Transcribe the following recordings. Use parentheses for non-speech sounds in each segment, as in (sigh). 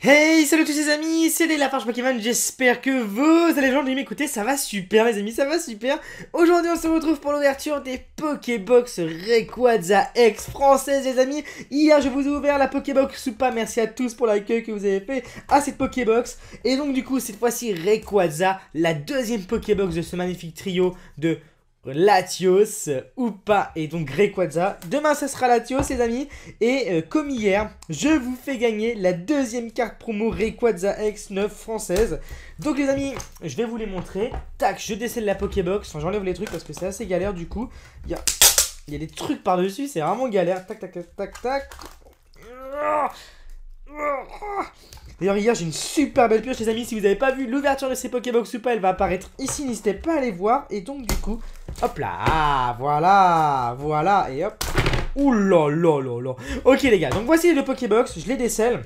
Hey, salut tous les amis, c'est la farge Pokémon, j'espère que vous allez bien, m'écouter, ça va super les amis, ça va super Aujourd'hui on se retrouve pour l'ouverture des Pokébox Rayquaza ex française les amis Hier je vous ai ouvert la Pokébox Supa, merci à tous pour l'accueil que vous avez fait à cette Pokébox Et donc du coup cette fois-ci Rayquaza, la deuxième Pokébox de ce magnifique trio de Latios ou pas et donc Rayquaza. Demain ce sera Latios les amis et euh, comme hier je vous fais gagner la deuxième carte promo Rayquaza X9 française. Donc les amis je vais vous les montrer. Tac je décèle la Pokébox, j'enlève les trucs parce que c'est assez galère du coup. Il y a, des trucs par dessus c'est vraiment galère. Tac tac tac tac tac. D'ailleurs hier j'ai une super belle pioche les amis, si vous n'avez pas vu l'ouverture de ces Pokébox ou pas, elle va apparaître ici, n'hésitez pas à aller voir. Et donc du coup, Hop là, ah, voilà, voilà, et hop. Ouh là là là Ok les gars, donc voici les Pokébox, je les décèle.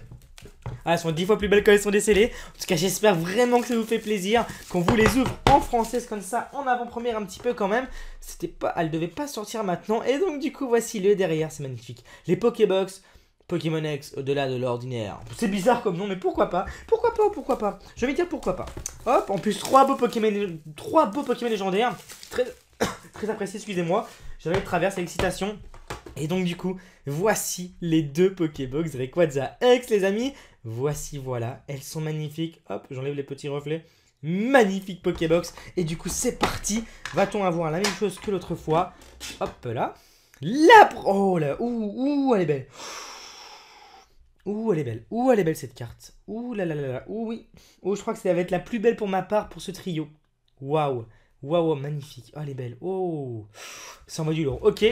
Ah, elles sont 10 fois plus belles quand elles sont décellées. En tout cas, j'espère vraiment que ça vous fait plaisir, qu'on vous les ouvre en français comme ça, en avant-première un petit peu quand même. C'était pas, elles devaient pas sortir maintenant. Et donc du coup, voici le derrière, c'est magnifique. Les Pokébox, Pokémon X au-delà de l'ordinaire. C'est bizarre comme nom, mais pourquoi pas Pourquoi pas Pourquoi pas Je vais dire pourquoi pas. Hop, en plus trois beaux Pokémon, trois beaux Pokémon légendaires. Très, (coughs) très apprécié, excusez-moi. J'avais le travers, l'excitation. Et donc du coup, voici les deux Pokébox Requaza X les amis. Voici, voilà, elles sont magnifiques. Hop, j'enlève les petits reflets. Magnifique Pokébox. Et du coup, c'est parti. Va-t-on avoir la même chose que l'autre fois Hop là. La... Oh là, ouh, elle est belle. Ouh, elle est belle. Ouh, elle est belle cette carte. Ouh là là là là. Ouh oui. Oh je crois que ça va être la plus belle pour ma part pour ce trio. Waouh. Waouh, magnifique. Oh, elle est belle. Oh, ça envoie du lourd. Ok.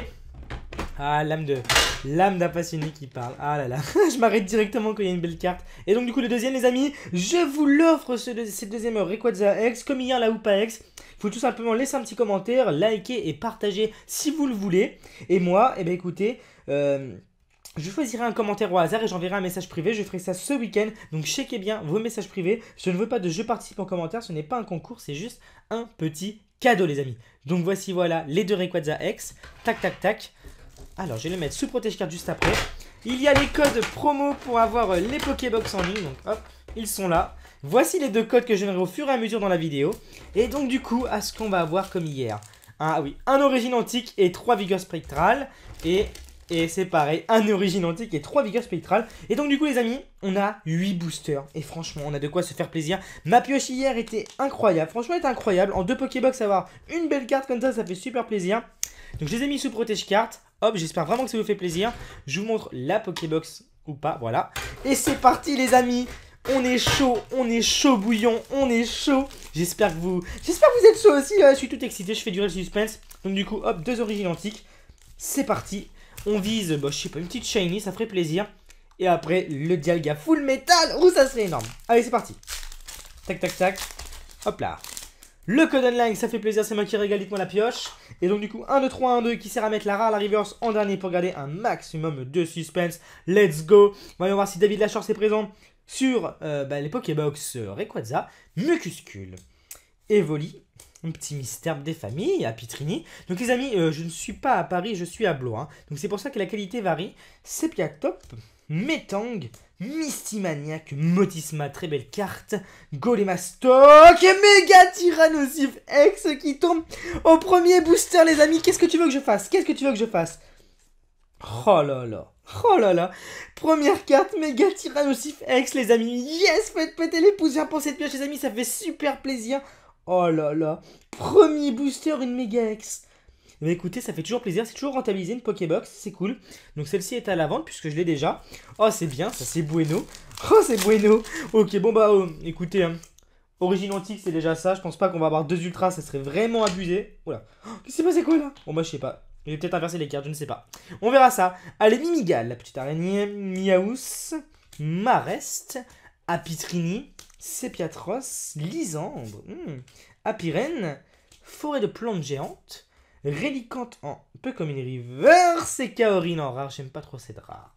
Ah, l'âme de l'âme d'un passionné qui parle. Ah là là, (laughs) je m'arrête directement quand il y a une belle carte. Et donc du coup le deuxième les amis, je vous l'offre ce, deuxième Requaza ex, comme hier la Oupa Il Faut tout simplement laisser un petit commentaire, liker et partager si vous le voulez. Et moi, eh ben écoutez, euh, je choisirai un commentaire au hasard et j'enverrai un message privé. Je ferai ça ce week-end. Donc checkez bien vos messages privés. Je ne veux pas de je participe en commentaire. Ce n'est pas un concours, c'est juste un petit cadeau, les amis. Donc voici, voilà, les deux Requaza X. Tac, tac, tac. Alors, je vais les mettre sous protège-carte juste après. Il y a les codes promo pour avoir euh, les Pokébox en ligne. Donc hop, ils sont là. Voici les deux codes que je au fur et à mesure dans la vidéo. Et donc du coup, à ce qu'on va avoir comme hier. Ah oui, un origine antique et trois vigueurs spectrales. Et et c'est pareil, un origine antique et trois vigueurs spectrales. Et donc du coup les amis, on a 8 boosters. Et franchement, on a de quoi se faire plaisir. Ma pioche hier était incroyable. Franchement, elle est incroyable. En deux Pokébox, avoir une belle carte comme ça, ça fait super plaisir. Donc je les ai mis sous protège carte. Hop, j'espère vraiment que ça vous fait plaisir. Je vous montre la Pokébox ou pas, voilà. Et c'est parti les amis on est chaud, on est chaud bouillon, on est chaud. J'espère que vous, j'espère que vous êtes chaud aussi. Euh, je suis tout excité, je fais du le suspense. Donc du coup, hop, deux origines antiques. C'est parti. On vise, bah, je sais pas, une petite shiny, ça ferait plaisir. Et après, le Dialga full metal. Ouh, ça serait énorme. Allez, c'est parti. Tac, tac, tac. Hop là. Le code online, ça fait plaisir, c'est moi qui régale, dites-moi la pioche. Et donc du coup, 1, 2, 3, 1, 2 qui sert à mettre la rare, la reverse en dernier pour garder un maximum de suspense. Let's go Voyons voir si David Lachance est présent sur euh, bah, les Pokébox euh, Rayquaza, Mucuscule, Evoli, un petit mystère des familles à Pitrini. Donc les amis, euh, je ne suis pas à Paris, je suis à Blois. Hein. Donc c'est pour ça que la qualité varie. Sepia Top, Métang, Maniac. Motisma, très belle carte, stock. et Méga Tyrannosif X qui tombe au premier booster les amis. Qu'est-ce que tu veux que je fasse Qu'est-ce que tu veux que je fasse Oh là là Oh là là Première carte, méga Tyrannosif X les amis. Yes Faites péter les pouces pour cette pioche les amis, ça fait super plaisir. Oh là là. Premier booster, une méga ex Mais écoutez, ça fait toujours plaisir. C'est toujours rentabilisé une Pokébox. C'est cool. Donc celle-ci est à la vente puisque je l'ai déjà. Oh, c'est bien. Ça, c'est bueno. (laughs) Oh, c'est bueno. Ok, bon bah, euh, écoutez. Hein. Origine antique, c'est déjà ça. Je pense pas qu'on va avoir deux ultras. Ça serait vraiment abusé. Voilà. Oh, Qu'est-ce qui s'est passé quoi là Bon bah, je sais pas. il est peut-être inversé les cartes, je ne sais pas. On verra ça. Allez, Mimigal, la petite araignée. Miaous. Marest. Apitrini. Sepiatros, lysandre, hmm. Apirène, forêt de plantes géantes, rélicante en peu comme une rivière, c'est en rare. J'aime pas trop ces rare.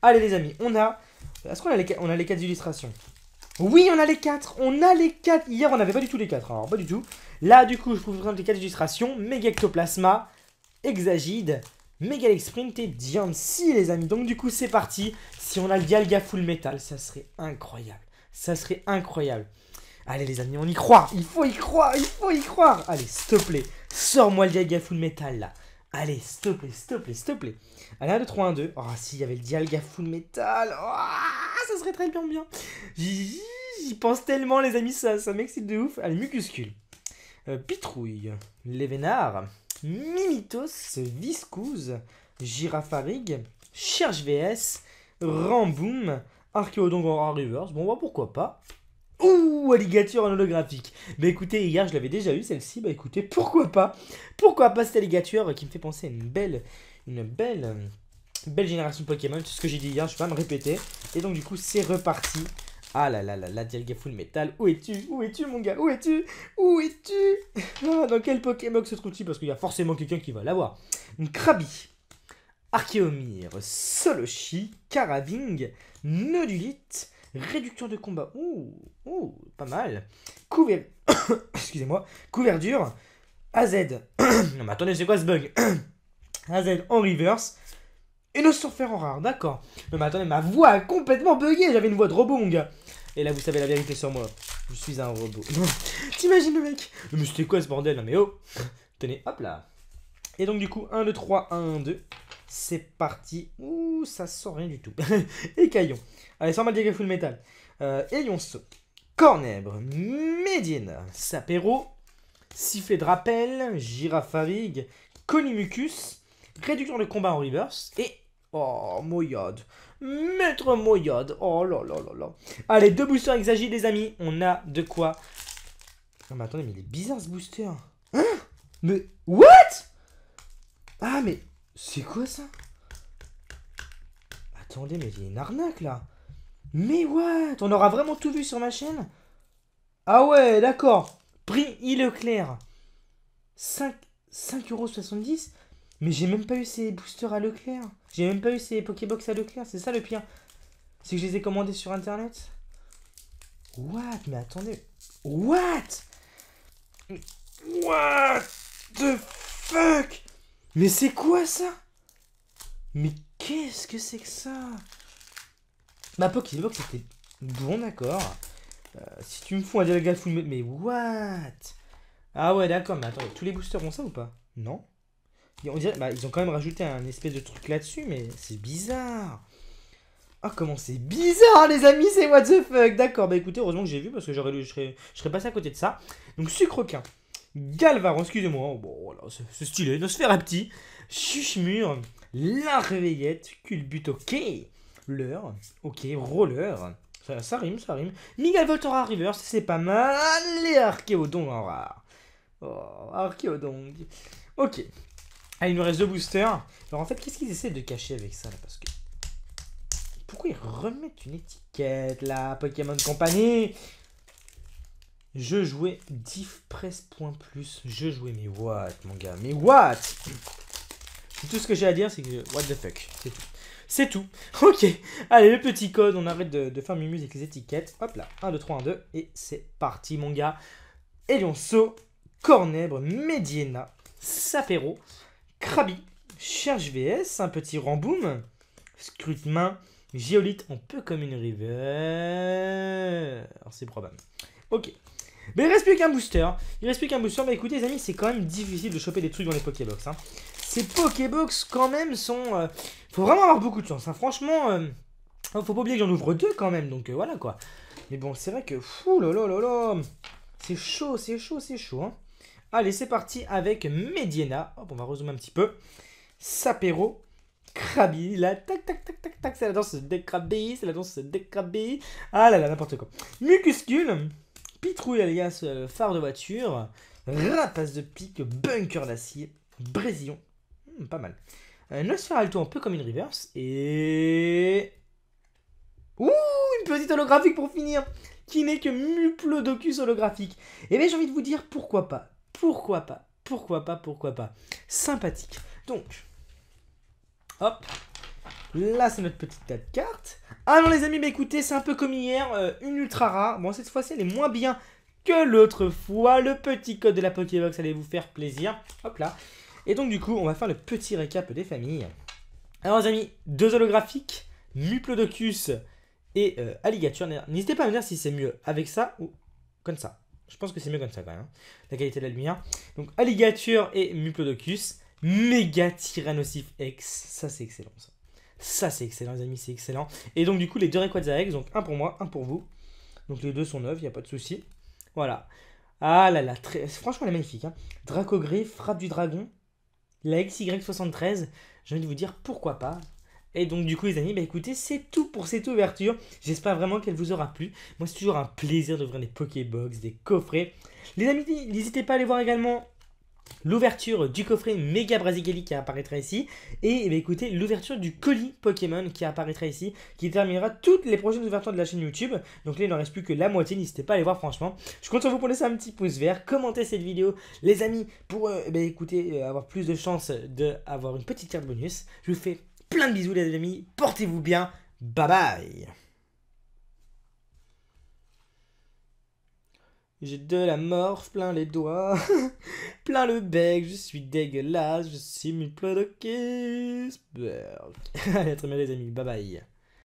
Allez les amis, on a... Est-ce qu'on a les, on a les 4 illustrations Oui, on a les 4 On a les quatre. Hier, on avait pas du tout les 4, alors pas du tout. Là, du coup, je vous présente les 4 illustrations. mégaectoplasma Exagide, Megalexprint, Sprint et Diancy, les amis. Donc, du coup, c'est parti. Si on a le Dialga Full Metal, ça serait incroyable. Ça serait incroyable. Allez les amis, on y croit. Il faut y croire, il faut y croire. Allez, s'il te plaît, sors-moi le de métal là. Allez, s'il te plaît, s'il te plaît, s'il te plaît. Allez, 1, 2, 3, 1, 2. Oh, s'il y avait le de métal. Oh, ça serait très bien, bien. J'y pense tellement, les amis, ça, ça m'excite de ouf. Allez, Mucuscule. Euh, Pitrouille. Pitrouille. Lévénard. Mimitos. Viscous. Girafarig. Cherche VS. Ramboum. Archéodong en reverse, bon bah pourquoi pas. Ouh, alligator en holographique. Bah écoutez, hier je l'avais déjà eu celle-ci, bah écoutez, (laughs) pourquoi pas Pourquoi pas cette alligator qui me fait penser à une belle, une belle, euh, belle génération de Pokémon, c'est ce que j'ai dit hier, je vais pas me répéter. Et donc du coup, c'est reparti. Ah là là là la Dirga Full Metal, où es-tu Où es-tu mon gars Où es-tu Où es-tu (laughs) ah, Dans quel Pokémon se trouve-t-il Parce qu'il y a forcément quelqu'un qui va l'avoir. Une Krabi. Archéomir, Soloshi, Caraving, Nodulite, Réducteur de combat. Ouh, ouh pas mal. Couver... (coughs) Excusez-moi. Couverture, AZ. (coughs) non mais attendez, c'est quoi ce bug (coughs) AZ en reverse. Et nos surfer en rare, d'accord. mais attendez, ma voix a complètement bugué, j'avais une voix de robot Et là vous savez la vérité sur moi. Je suis un robot. T'imagines le mec Mais c'était quoi ce bordel Non mais oh Tenez, hop là. Et donc du coup, 1, 2, 3, 1, 2. C'est parti. Ouh, ça sent rien du tout. (laughs) Et Caillon. Allez, sans mal full métal. Euh, Cornèbre. Médine. Sapéro. Sifflet de rappel. Girafarig. Conimucus. Réducteur de combat en reverse. Et. Oh, Moyod. Maître Moyod. Oh là là là là. Allez, deux boosters exagiles, les amis. On a de quoi. Non, mais attendez, mais il est bizarre ce booster. Hein Mais. What Ah, mais. C'est quoi ça Attendez, mais il y a une arnaque là Mais what On aura vraiment tout vu sur ma chaîne Ah ouais, d'accord Prix e-Leclerc 5... 5,70€ Mais j'ai même pas eu ces boosters à Leclerc J'ai même pas eu ces Pokébox à Leclerc, c'est ça le pire C'est que je les ai commandés sur internet What Mais attendez What What the fuck mais c'est quoi ça Mais qu'est-ce que c'est que ça Ma Pokébox c'était bon d'accord. Euh, si tu me fous un à full mais what Ah ouais d'accord mais attendez, tous les boosters ont ça ou pas Non ils ont, bah, quand même rajouté un espèce de truc là-dessus mais c'est bizarre. Ah oh, comment c'est bizarre les amis c'est what the fuck D'accord bah écoutez heureusement que j'ai vu parce que j'aurais je serais, je passé à côté de ça. Donc sucre Galvaron, excusez-moi. Bon, voilà, c'est stylé. petit. Chuchemur, La Réveillette, culbute, ok. L'heure, ok. Roller, ça, rime, ça rime. Miguel Voltora river c'est pas mal. Les Archéodons en rare. Oh, Ok. Ah, il nous reste deux boosters. Alors en fait, qu'est-ce qu'ils essaient de cacher avec ça là Parce que. Pourquoi ils remettent une étiquette là Pokémon Company je jouais diff point plus. Je jouais mais what mon gars, mais what Tout ce que j'ai à dire c'est que what the fuck, c'est tout. C'est tout. (laughs) Ok. Allez, le petit code, on arrête de, de faire mumuse avec les étiquettes. Hop là, 1, 2, 3, 1, 2. Et c'est parti mon gars. Elionceau, Cornèbre, Mediena, Sapero Krabi, Cherche VS, un petit Ramboum, Scrutemain, main Géolite On peu comme une river C'est probable. Ok. Mais il reste plus qu'un booster. Il reste plus qu'un booster. mais écoutez les amis, c'est quand même difficile de choper des trucs dans les Pokébox. Hein. Ces Pokébox quand même sont... Euh, faut vraiment avoir beaucoup de chance. Hein. Franchement, euh, faut pas oublier que j'en ouvre deux quand même. Donc euh, voilà quoi. Mais bon, c'est vrai que... Fou, C'est chaud, c'est chaud, c'est chaud. Hein. Allez, c'est parti avec Mediena. Hop, on va rezoomer un petit peu. Sapero. Krabi, là, tac, tac, tac, tac, tac, c'est la danse de Krabi, c'est la danse de Krabi. Ah là là, n'importe quoi. Mucuscule, Pitrouille alias euh, phare de voiture, rapace de pique, bunker d'acier, brésillon, hmm, pas mal. Euh, Nosferalto un peu comme une reverse et... Ouh, une petite holographique pour finir Qui n'est que muple docus holographique Et eh bien j'ai envie de vous dire pourquoi pas, pourquoi pas, pourquoi pas, pourquoi pas. Sympathique. Donc, hop, Là, c'est notre petite tas de cartes. Ah non, les amis, mais bah, écoutez, c'est un peu comme hier, euh, une ultra rare. Bon, cette fois-ci, elle est moins bien que l'autre fois. Le petit code de la Pokébox, allait vous faire plaisir. Hop là. Et donc, du coup, on va faire le petit récap des familles. Alors, les amis, deux holographiques, Muplodocus et euh, Alligature. N'hésitez pas à me dire si c'est mieux avec ça ou comme ça. Je pense que c'est mieux comme ça quand même. Hein. La qualité de la lumière. Donc Alligator et Muplodocus. Méga Tyrannosif X. Ça c'est excellent ça. Ça, c'est excellent, les amis, c'est excellent. Et donc, du coup, les deux Rayquaza donc un pour moi, un pour vous. Donc, les deux sont neufs, il n'y a pas de souci. Voilà. Ah là là, franchement, elle est magnifique. Hein. gris, frappe du dragon, la XY73. J'ai envie de vous dire pourquoi pas. Et donc du coup les amis, bah écoutez, c'est tout pour cette ouverture. J'espère vraiment qu'elle vous aura plu. Moi c'est toujours un plaisir d'ouvrir des Pokébox, des coffrets. Les amis, n'hésitez pas à aller voir également l'ouverture du coffret Mega Brasigali qui apparaîtra ici, et, eh écoutez, l'ouverture du colis Pokémon qui apparaîtra ici, qui terminera toutes les prochaines ouvertures de la chaîne YouTube. Donc là, il n'en reste plus que la moitié, n'hésitez pas à aller voir franchement. Je compte sur vous pour laisser un petit pouce vert, commenter cette vidéo, les amis, pour euh, eh euh, avoir plus de chances d'avoir une petite carte bonus. Je vous fais plein de bisous les amis, portez-vous bien, bye bye J'ai de la morph plein les doigts, (laughs) plein le bec, je suis dégueulasse, je suis mi de (laughs) Allez, très bien les amis, bye bye.